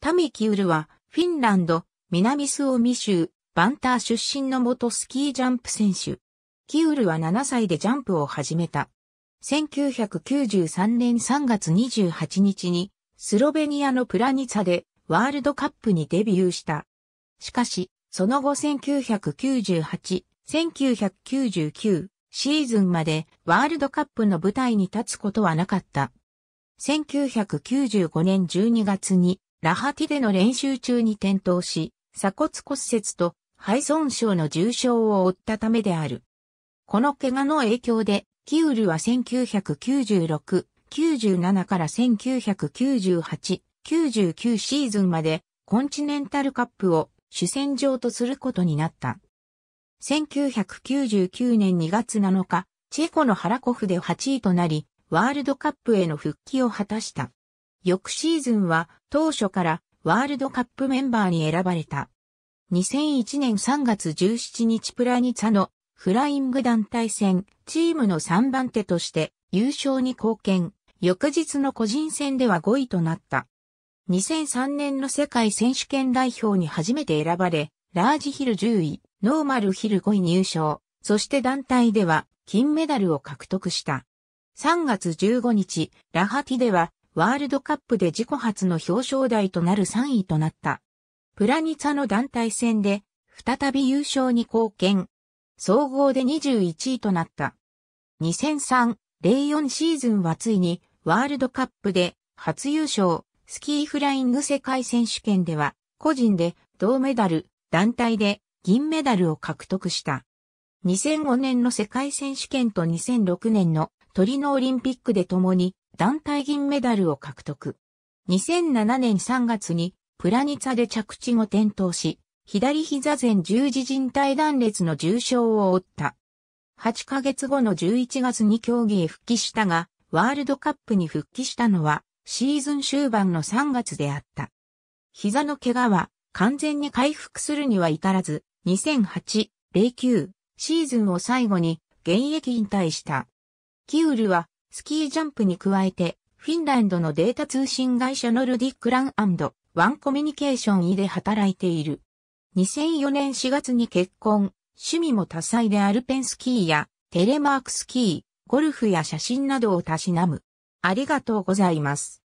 タミキウルは、フィンランド、南スオミ州、バンター出身の元スキージャンプ選手。キウルは7歳でジャンプを始めた。1993年3月28日に、スロベニアのプラニツァでワールドカップにデビューした。しかし、その後1998、1999シーズンまでワールドカップの舞台に立つことはなかった。1995年12月にラハティでの練習中に転倒し、鎖骨骨折と肺損傷の重傷を負ったためである。この怪我の影響で、キウルは1996、97から1998、99シーズンまでコンチネンタルカップを主戦場とすることになった。1999年2月7日、チェコのハラコフで8位となり、ワールドカップへの復帰を果たした。翌シーズンは当初からワールドカップメンバーに選ばれた。2001年3月17日プラニツァのフライング団体戦チームの3番手として優勝に貢献、翌日の個人戦では5位となった。2003年の世界選手権代表に初めて選ばれ、ラージヒル10位、ノーマルヒル5位入賞、そして団体では金メダルを獲得した。3月15日、ラハティではワールドカップで自己初の表彰台となる3位となった。プラニツァの団体戦で、再び優勝に貢献。総合で21位となった。2003-04シーズンはついに、ワールドカップで初優勝、スキーフライング世界選手権では、個人で銅メダル、団体で銀メダルを獲得した。2005年の世界選手権と2006年のトリノオリンピックで共に団体銀メダルを獲得。2007年3月にプラニツァで着地後転倒し、左膝前十字靭帯断裂の重傷を負った。8ヶ月後の11月に競技へ復帰したが、ワールドカップに復帰したのはシーズン終盤の3月であった。膝の怪我は完全に回復するには至らず、2008、09シーズンを最後に現役引退した。キウルはスキージャンプに加えて、フィンランドのデータ通信会社ノルディックランワンコミュニケーション E で働いている。2004年4月に結婚、趣味も多彩でアルペンスキーやテレマークスキー、ゴルフや写真などをたしなむ。ありがとうございます。